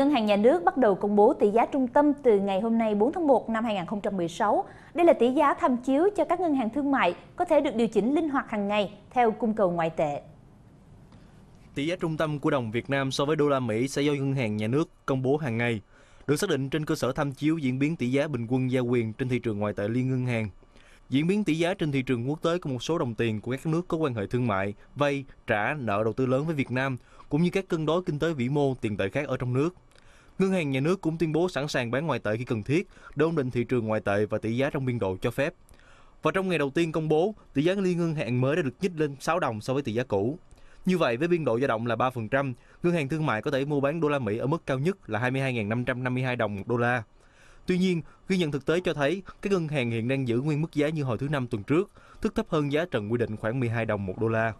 Ngân hàng Nhà nước bắt đầu công bố tỷ giá trung tâm từ ngày hôm nay 4 tháng 1 năm 2016. Đây là tỷ giá tham chiếu cho các ngân hàng thương mại có thể được điều chỉnh linh hoạt hàng ngày theo cung cầu ngoại tệ. Tỷ giá trung tâm của đồng Việt Nam so với đô la Mỹ sẽ do ngân hàng nhà nước công bố hàng ngày, được xác định trên cơ sở tham chiếu diễn biến tỷ giá bình quân giao quyền trên thị trường ngoại tệ liên ngân hàng. Diễn biến tỷ giá trên thị trường quốc tế của một số đồng tiền của các nước có quan hệ thương mại, vay, trả, nợ đầu tư lớn với Việt Nam, cũng như các cân đối kinh tế vĩ mô tiền tệ khác ở trong nước. Ngân hàng nhà nước cũng tuyên bố sẵn sàng bán ngoại tệ khi cần thiết để ổn định thị trường ngoại tệ và tỷ giá trong biên độ cho phép. Và trong ngày đầu tiên công bố, tỷ giá liên ngân hàng mới đã được nhích lên 6 đồng so với tỷ giá cũ. Như vậy, với biên độ dao động là 3%, ngân hàng thương mại có thể mua bán đô la Mỹ ở mức cao nhất là 22.552 đồng một đô la. Tuy nhiên, ghi nhận thực tế cho thấy các ngân hàng hiện đang giữ nguyên mức giá như hồi thứ năm tuần trước, tức thấp hơn giá trần quy định khoảng 12 đồng một đô la.